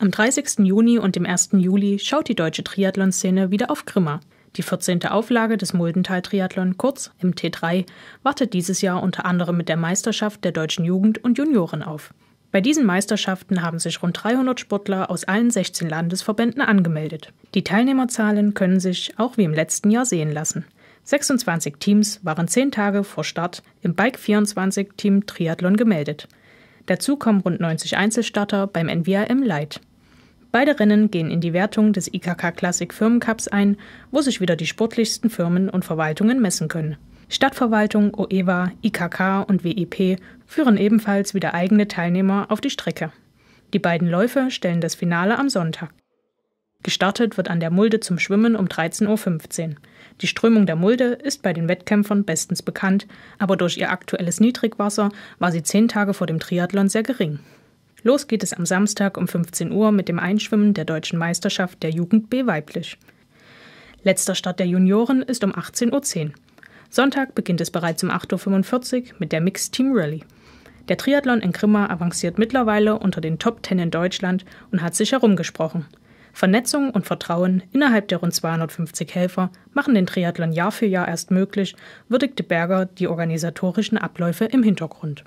Am 30. Juni und dem 1. Juli schaut die deutsche Triathlonszene wieder auf Grimma. Die 14. Auflage des Muldental-Triathlon, kurz MT3, wartet dieses Jahr unter anderem mit der Meisterschaft der deutschen Jugend und Junioren auf. Bei diesen Meisterschaften haben sich rund 300 Sportler aus allen 16 Landesverbänden angemeldet. Die Teilnehmerzahlen können sich auch wie im letzten Jahr sehen lassen. 26 Teams waren zehn Tage vor Start im Bike 24 Team Triathlon gemeldet. Dazu kommen rund 90 Einzelstarter beim NVRM Light. Beide Rennen gehen in die Wertung des IKK Classic Firmencups ein, wo sich wieder die sportlichsten Firmen und Verwaltungen messen können. Stadtverwaltung, OEWA, IKK und WEP führen ebenfalls wieder eigene Teilnehmer auf die Strecke. Die beiden Läufe stellen das Finale am Sonntag. Gestartet wird an der Mulde zum Schwimmen um 13.15 Uhr. Die Strömung der Mulde ist bei den Wettkämpfern bestens bekannt, aber durch ihr aktuelles Niedrigwasser war sie zehn Tage vor dem Triathlon sehr gering. Los geht es am Samstag um 15 Uhr mit dem Einschwimmen der deutschen Meisterschaft der Jugend B weiblich. Letzter Start der Junioren ist um 18.10 Uhr. Sonntag beginnt es bereits um 8.45 Uhr mit der Mixed Team Rally. Der Triathlon in Grimma avanciert mittlerweile unter den Top Ten in Deutschland und hat sich herumgesprochen. Vernetzung und Vertrauen innerhalb der rund 250 Helfer machen den Triathlon Jahr für Jahr erst möglich, würdigte Berger die organisatorischen Abläufe im Hintergrund.